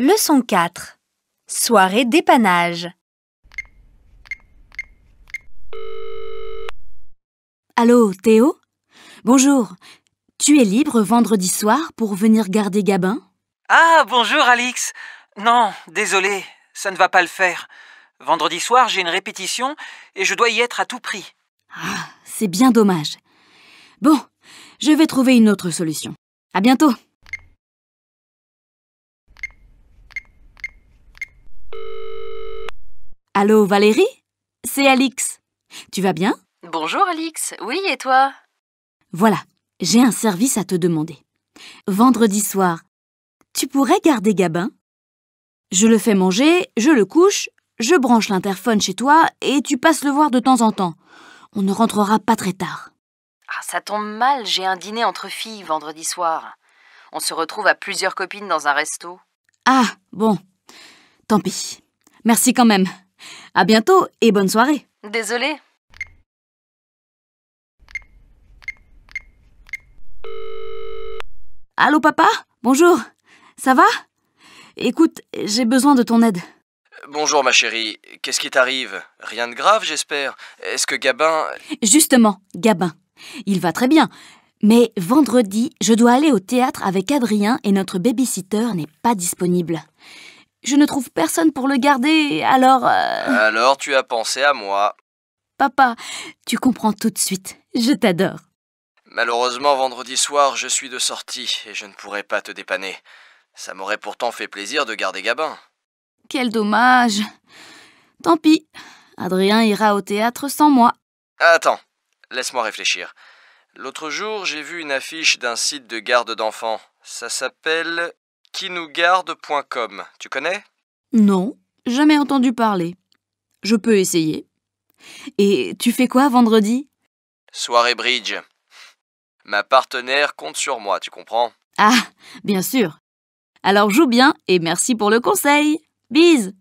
Leçon 4. Soirée dépannage. Allô, Théo Bonjour. Tu es libre vendredi soir pour venir garder Gabin Ah, bonjour Alix. Non, désolé, ça ne va pas le faire. Vendredi soir, j'ai une répétition et je dois y être à tout prix. Ah, c'est bien dommage. Bon, je vais trouver une autre solution. À bientôt. Allô, Valérie C'est Alix. Tu vas bien Bonjour, Alix. Oui, et toi Voilà, j'ai un service à te demander. Vendredi soir, tu pourrais garder Gabin Je le fais manger, je le couche, je branche l'interphone chez toi et tu passes le voir de temps en temps. On ne rentrera pas très tard. Ah, ça tombe mal, j'ai un dîner entre filles vendredi soir. On se retrouve à plusieurs copines dans un resto. Ah, bon. Tant pis. Merci quand même. À bientôt et bonne soirée. Désolée. Allô papa Bonjour. Ça va Écoute, j'ai besoin de ton aide. Bonjour ma chérie, qu'est-ce qui t'arrive Rien de grave j'espère. Est-ce que Gabin... Justement, Gabin. Il va très bien. Mais vendredi, je dois aller au théâtre avec Adrien et notre babysitter n'est pas disponible. Je ne trouve personne pour le garder, alors... Euh, alors tu as pensé à moi. Papa, tu comprends tout de suite. Je t'adore. Malheureusement, vendredi soir, je suis de sortie et je ne pourrai pas te dépanner. Ça m'aurait pourtant fait plaisir de garder Gabin. Quel dommage. Tant pis. Adrien ira au théâtre sans moi. Attends, laisse-moi réfléchir. L'autre jour, j'ai vu une affiche d'un site de garde d'enfants. Ça s'appelle qui-nous-garde.com, Tu connais Non, jamais entendu parler. Je peux essayer. Et tu fais quoi vendredi Soirée bridge. Ma partenaire compte sur moi, tu comprends Ah, bien sûr. Alors joue bien et merci pour le conseil. Bise